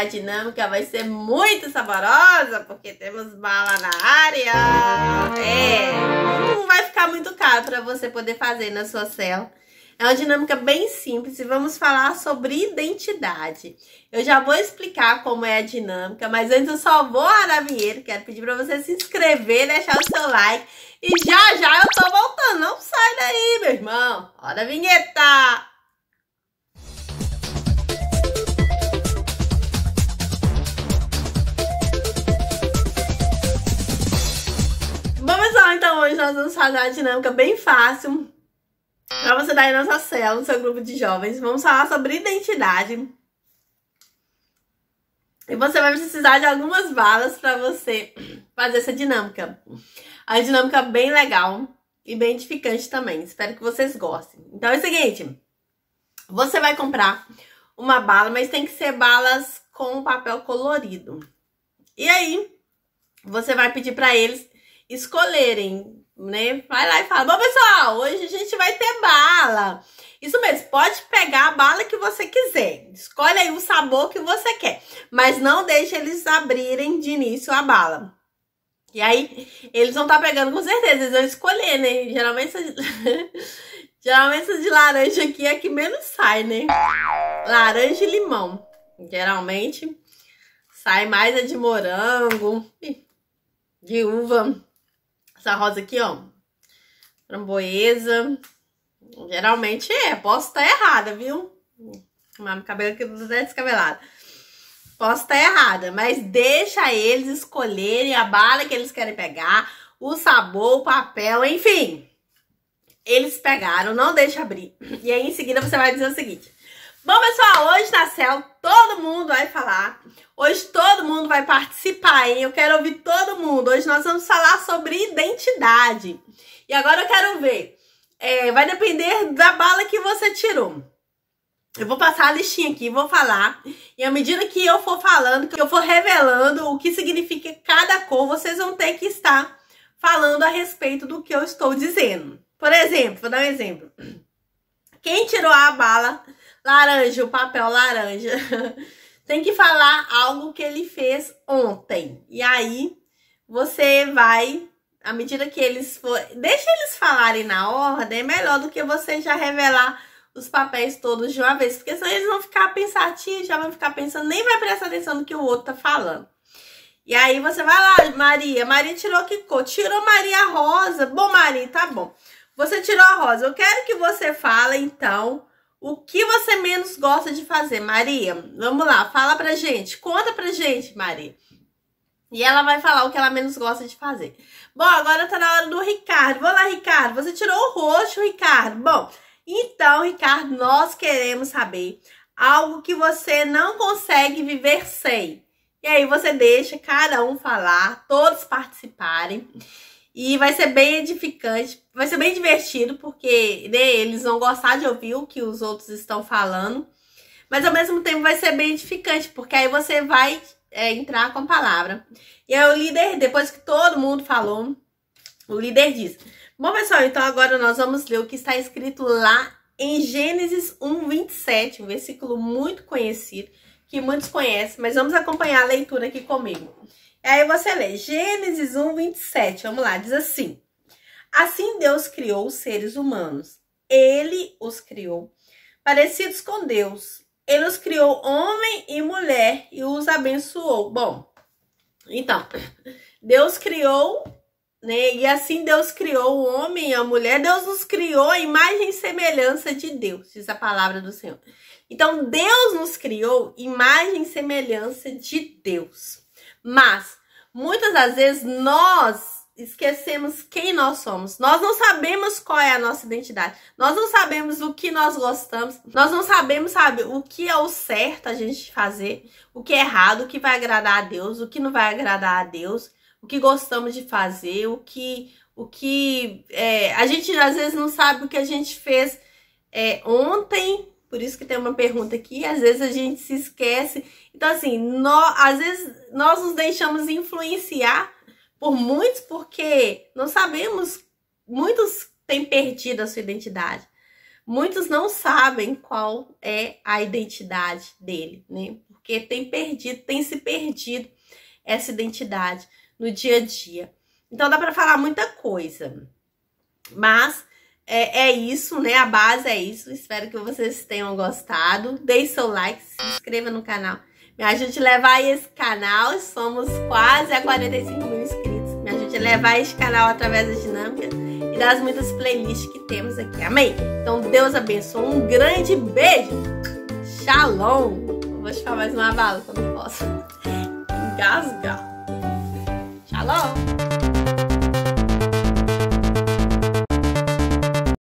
a dinâmica vai ser muito saborosa, porque temos bala na área. É, não vai ficar muito caro para você poder fazer na sua cela. É uma dinâmica bem simples e vamos falar sobre identidade. Eu já vou explicar como é a dinâmica, mas antes eu só vou a vinheta. Quero pedir para você se inscrever, deixar o seu like. E já já eu tô voltando. Não sai daí, meu irmão. Hora a vinheta! Então, então hoje nós vamos fazer uma dinâmica bem fácil para você dar aí na sua célula, no seu grupo de jovens. Vamos falar sobre identidade. E você vai precisar de algumas balas para você fazer essa dinâmica. A dinâmica bem legal e bem edificante também. Espero que vocês gostem. Então é o seguinte, você vai comprar uma bala, mas tem que ser balas com papel colorido. E aí, você vai pedir para eles escolherem, né? Vai lá e fala: bom, pessoal, hoje a gente vai ter bala. Isso mesmo, pode pegar a bala que você quiser. Escolhe aí o sabor que você quer. Mas não deixe eles abrirem de início a bala. E aí, eles vão estar tá pegando com certeza, eles vão escolher, né? Geralmente Geralmente essa de laranja aqui é que menos sai, né? Laranja e limão. Geralmente sai mais a de morango, de uva. Essa rosa aqui, ó. Framboesa. Geralmente é. Posso estar tá errada, viu? Mas meu cabelo aqui não é descabelado. Posso estar tá errada, mas deixa eles escolherem a bala que eles querem pegar, o sabor, o papel, enfim. Eles pegaram, não deixa abrir. E aí em seguida você vai dizer o seguinte: Bom, pessoal, hoje na CEL todo mundo vai falar. Hoje todo mundo vai participar, hein? Eu quero ouvir todo mundo. Hoje nós vamos falar sobre identidade. E agora eu quero ver. É, vai depender da bala que você tirou. Eu vou passar a listinha aqui, vou falar. E à medida que eu for falando, que eu for revelando o que significa cada cor, vocês vão ter que estar falando a respeito do que eu estou dizendo. Por exemplo, vou dar um exemplo. Quem tirou a bala Laranja, o papel laranja. Tem que falar algo que ele fez ontem. E aí você vai, à medida que eles for, deixa eles falarem na ordem, é melhor do que você já revelar os papéis todos de uma vez, porque senão eles vão ficar pensativos, já vão ficar pensando, nem vai prestar atenção no que o outro tá falando. E aí você vai lá, Maria, Maria tirou que cor? Tirou Maria Rosa. Bom, Maria, tá bom. Você tirou a rosa. Eu quero que você fale então o que você menos gosta de fazer, Maria? Vamos lá, fala pra gente, conta pra gente, Maria. E ela vai falar o que ela menos gosta de fazer. Bom, agora tá na hora do Ricardo. Vamos lá, Ricardo. Você tirou o roxo, Ricardo. Bom, então, Ricardo, nós queremos saber algo que você não consegue viver sem. E aí você deixa cada um falar, todos participarem. E vai ser bem edificante, vai ser bem divertido, porque né, eles vão gostar de ouvir o que os outros estão falando. Mas ao mesmo tempo vai ser bem edificante, porque aí você vai é, entrar com a palavra. E aí o líder, depois que todo mundo falou, o líder diz: Bom, pessoal, então agora nós vamos ler o que está escrito lá em Gênesis 1, 27, um versículo muito conhecido, que muitos conhecem, mas vamos acompanhar a leitura aqui comigo aí você lê Gênesis 1, 27. Vamos lá, diz assim: Assim Deus criou os seres humanos. Ele os criou parecidos com Deus. Ele os criou homem e mulher e os abençoou. Bom, então, Deus criou, né? E assim Deus criou o homem e a mulher. Deus nos criou a imagem e semelhança de Deus, diz a palavra do Senhor. Então, Deus nos criou imagem e semelhança de Deus. Mas Muitas das vezes nós esquecemos quem nós somos. Nós não sabemos qual é a nossa identidade. Nós não sabemos o que nós gostamos. Nós não sabemos, sabe, o que é o certo a gente fazer, o que é errado, o que vai agradar a Deus, o que não vai agradar a Deus, o que gostamos de fazer, o que o que é, a gente às vezes não sabe o que a gente fez é, ontem por isso que tem uma pergunta aqui, às vezes a gente se esquece. Então, assim, às vezes nós nos deixamos influenciar por muitos porque não sabemos, muitos têm perdido a sua identidade. Muitos não sabem qual é a identidade dele, né? Porque tem perdido, tem se perdido essa identidade no dia a dia. Então dá para falar muita coisa. Mas é, é isso, né? A base é isso. Espero que vocês tenham gostado. Deixe seu like, se inscreva no canal. Me ajude a levar esse canal. Somos quase a 45 mil inscritos. Me ajude a levar esse canal através das dinâmicas e das muitas playlists que temos aqui. Amém? Então, Deus abençoe. Um grande beijo. Shalom. Vou te falar mais uma bala, quando eu posso engasgar. Shalom.